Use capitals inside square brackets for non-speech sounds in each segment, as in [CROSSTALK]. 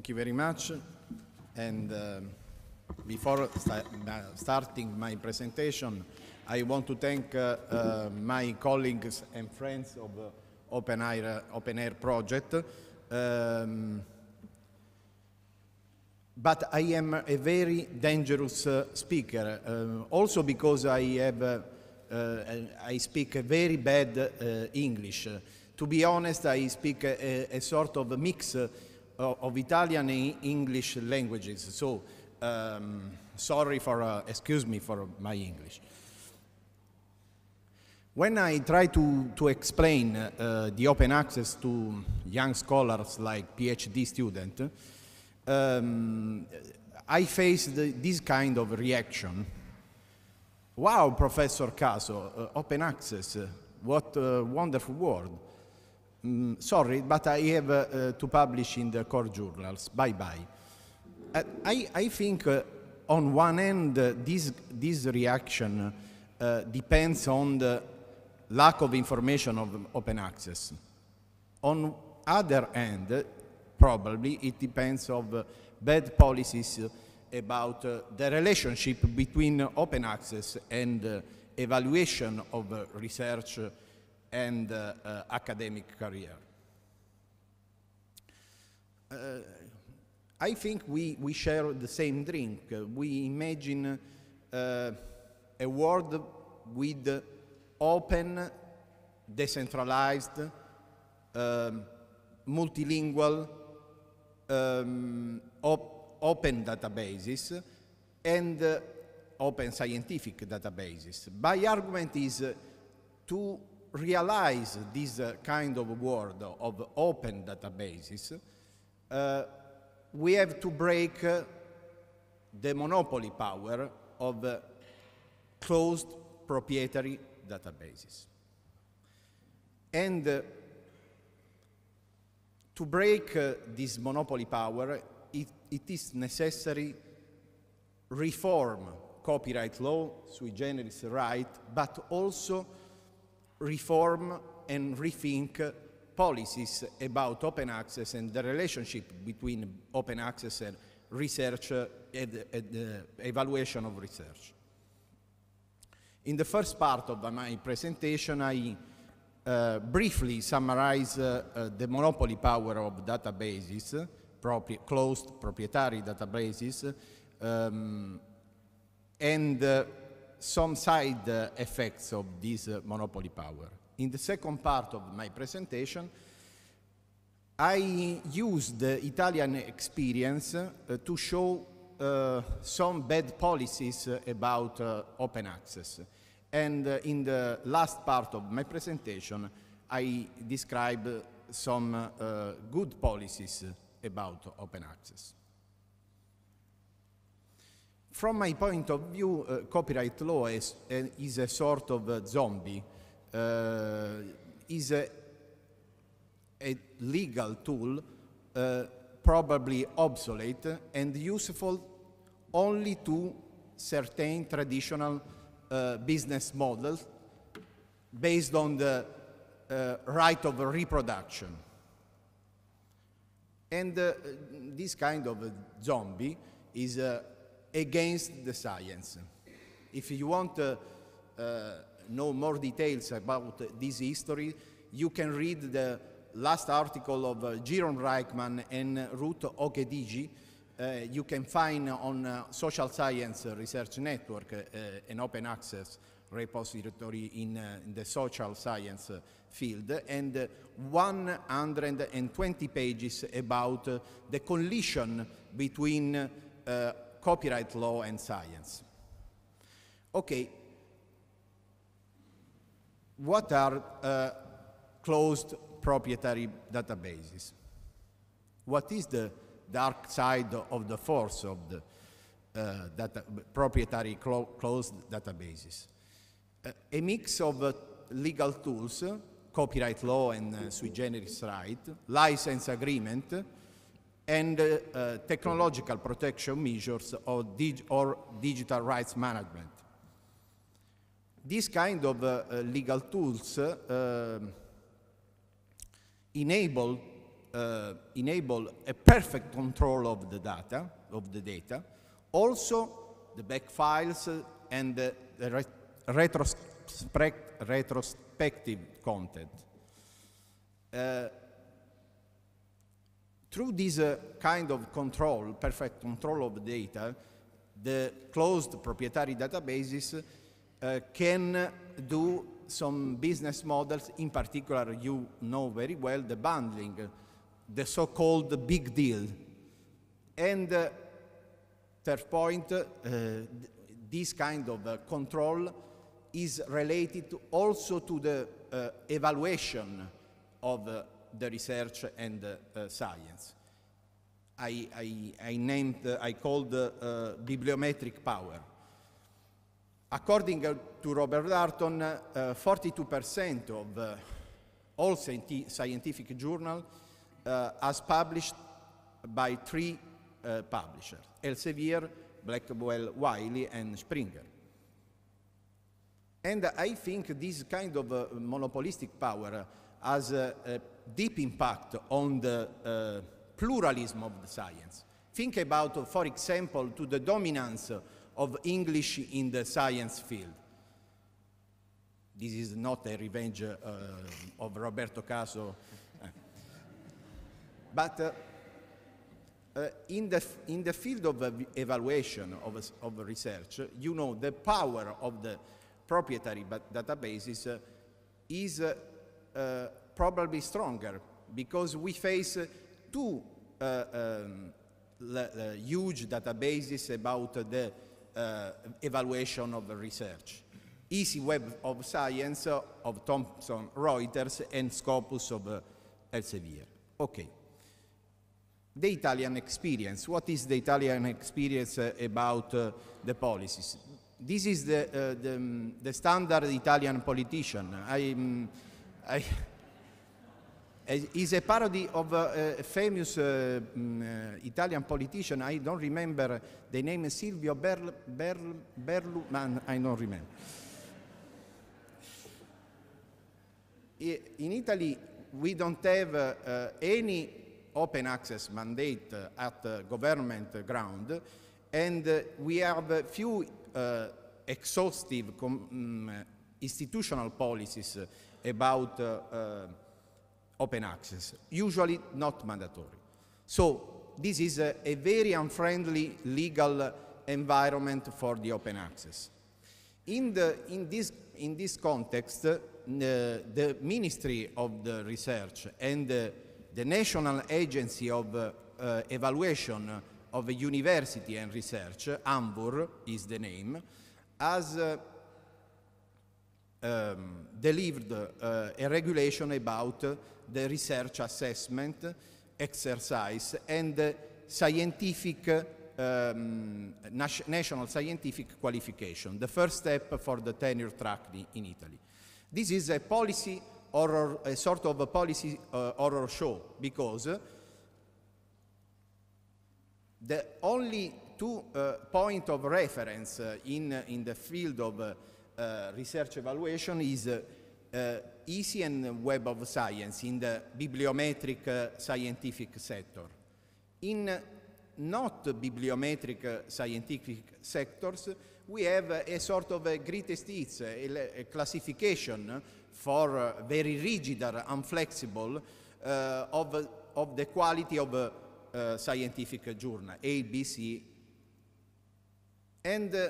Thank you very much. And uh, before uh, starting my presentation, I want to thank uh, uh, my colleagues and friends of uh, Open Air, Open Air project. Um, but I am a very dangerous uh, speaker, also because I, have, I speak very bad English. To be honest, I speak a, a sort of mix of Italian and English languages. So, um, sorry for, uh, excuse me for my English. When I try to, to explain uh, the open access to young scholars like PhD student, um, I faced this kind of reaction. Wow, Professor Caso, uh, open access, uh, what a wonderful world. Mm, sorry, but I have uh, to publish in the core journals. Bye bye. Uh, I, I think, uh, on one end, uh, this, this reaction uh, depends on the lack of information of open access. On other end, probably it depends of uh, bad policies about the relationship between open access and evaluation of research and uh, uh, academic career. Uh, I think we, we share the same dream. we imagine a world with open, decentralized, um, multilingual, um, op open databases and uh, open scientific databases. My argument is uh, to realize this uh, kind of world of open databases, uh, we have to break uh, the monopoly power of uh, closed proprietary databases. And uh, to break uh, this monopoly power, it, it is necessary reform copyright law, sui generis right, but also reform and rethink policies about open access and the relationship between open access and research and, and uh, evaluation of research. In the first part of my presentation, I uh, briefly summarize uh, uh, the monopoly power of databases, propri closed proprietary databases, um, and uh, some side uh, effects of this uh, monopoly power. In the second part of my presentation, I used the Italian experience uh, to show some bad policies about open access. And in the last part of my presentation, I describe some good policies about open access from my point of view, uh, copyright law is, uh, is, a sort of a uh, zombie, uh, is a, a, legal tool uh, probably obsolete and useful only to certain traditional uh, business models based on the right of reproduction. And this kind of zombie is against the science. If you want to uh, uh, know more details about this history, you can read the last article of uh, Giron Reichman and Ruth Okedigi. Uh, you can find on uh, Social Science Research Network uh, an open access repository in, in the social science field and 120 pages about the collision between copyright law and science. Okay, what are uh, closed proprietary databases? What is the dark side of the force of the uh, data, proprietary clo closed databases? Uh, a mix of uh, legal tools, copyright law and uh, sui generis right, license agreement, and uh, uh, technological protection measures or, dig or digital rights management. This kind of uh, legal tools enable uh, enable a perfect control of the data, of the data, also the back files and the, the ret retrospect retrospective content. Uh, through this uh, kind of control, perfect control of data, the closed proprietary databases uh, can do some business models, in particular, you know very well, the bundling, the so-called big deal. And uh, third point, uh, this kind of uh, control is related to also to the uh, evaluation of uh, the research and uh, science. I, I, I named, I called uh, bibliometric power. According uh, to Robert Darton, 42% of all scientific journals uh, as published by three uh, publishers, Elsevier, Blackwell, Wiley, and Springer. And I think this kind of uh, monopolistic power has a, a deep impact on the uh, pluralism of the science. Think about, for example, to the dominance of English in the science field. This is not a revenge uh, of Roberto Caso, [LAUGHS] but uh, uh, in, the in the field of evaluation of, of, research, you know the power of the proprietary databases uh, is uh, uh, probably stronger because we face uh, two uh, um, huge databases about the evaluation of the research. Easy Web of Science of Thomson Reuters and Scopus of Elsevier. Okay. The Italian experience. What is the Italian experience uh, about uh, the policies? This is the, uh, the, um, the, standard Italian politician. I'm, um, I, [LAUGHS] is a parody of a, uh, a famous uh, um, Italian politician. I don't remember the name Silvio Berl, Berl, Berluman? I don't remember. In Italy, we don't have uh, any open access mandate uh, at government ground, and we have few exhaustive um, institutional policies about uh, uh, open access, usually not mandatory. So this is a, a very unfriendly legal environment for the open access. In, the, in, this, in this context, uh, the Ministry of the Research and uh, the National Agency of uh, uh, Evaluation of University and Research, AMVUR is the name, has um, delivered uh, a regulation about uh, the research assessment exercise and scientific um, national scientific qualification, the first step for the tenure track in Italy. This is a policy horror, a sort of a policy uh, horror show because the only two uh, point of reference uh, in, in the field of uh, research evaluation is uh, uh, easy and web of science in the bibliometric scientific sector. In not bibliometric scientific sectors, we have a sort of a greatest hits, a, classification for very rigid or unflexible uh, of, of the quality of uh, scientific journal, A, B, C. And uh,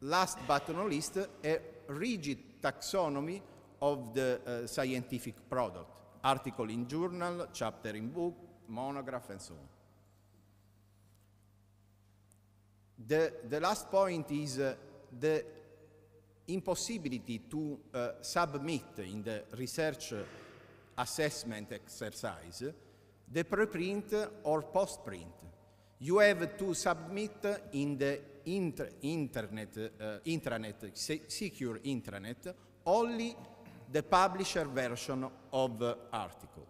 last but not least, a rigid taxonomy of the uh, scientific product, article in journal, chapter in book, monograph, and so on. The, the last point is uh, the impossibility to uh, submit in the research assessment exercise the preprint or postprint. You have to submit in the inter internet, uh, intranet, se secure intranet, only the publisher version of the article.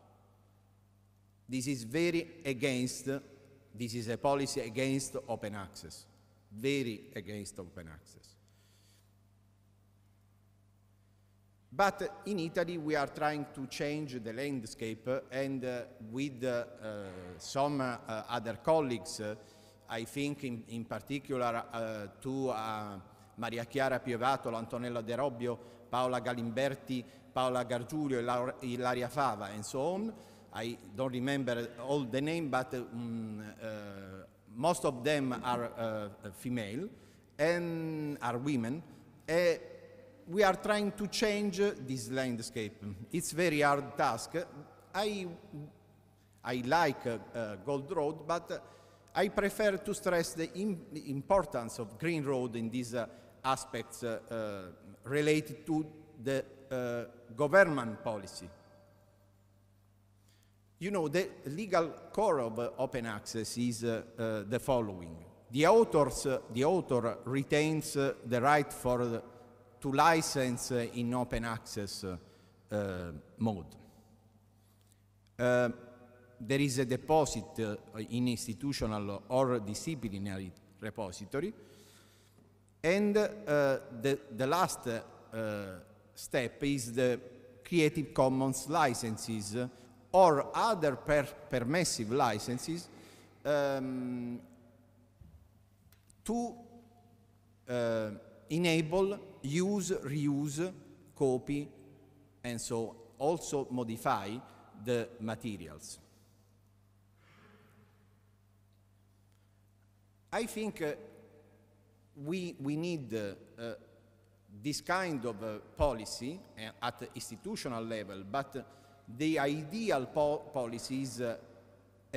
This is very against, this is a policy against open access, very against open access. But in Italy, we are trying to change the landscape, and uh, with uh, uh, some uh, other colleagues, uh, I think in, in particular uh, to uh, Maria Chiara Piovato, Antonella De Robbio, Paola Galimberti, Paola Gargiulio, Ilaria Fava, and so on. I don't remember all the name, but um, uh, most of them are uh, female and are women. we are trying to change this landscape. It's very hard task. I I like uh, Gold Road, but I prefer to stress the Im importance of Green Road in these uh, aspects uh, uh related to the uh, government policy. You know, the legal core of uh, open access is the following. The, authors, the author retains the right for the, to license in open access mode there is a deposit uh, in institutional or disciplinary repository. And uh, the, the last uh, step is the Creative Commons licenses uh, or other per permissive licenses um, to uh, enable use, reuse, copy, and so also modify the materials. I think uh, we, we need uh, uh this kind of uh, policy uh, at the institutional level, but the ideal po policy is a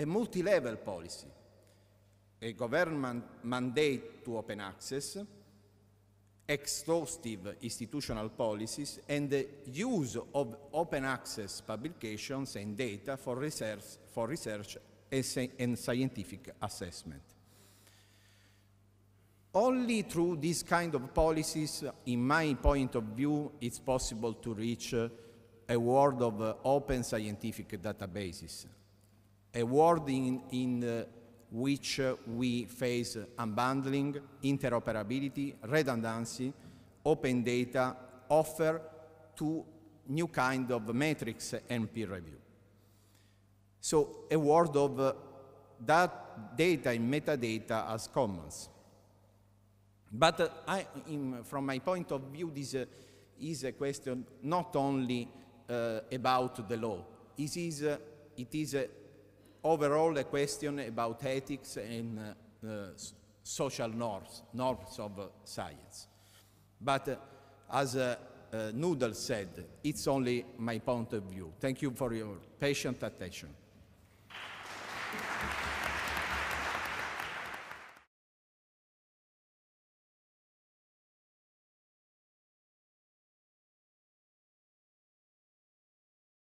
multi-level policy, a government mandate to open access, exhaustive institutional policies and the use of open access publications and data for research, for research and scientific assessment. Only through these kind of policies, in my point of view, it's possible to reach uh, a world of uh, open scientific databases, a world in, in uh, which we face unbundling, interoperability, redundancy, open data, offer to new kind of metrics and peer review. So a world of that data and metadata as commons. But uh, I, in, from my point of view, this uh, is a question not only uh, about the law. It is, it is overall a question about ethics and social norms, norms of science. But as uh, Noodle said, it's only my point of view. Thank you for your patient attention.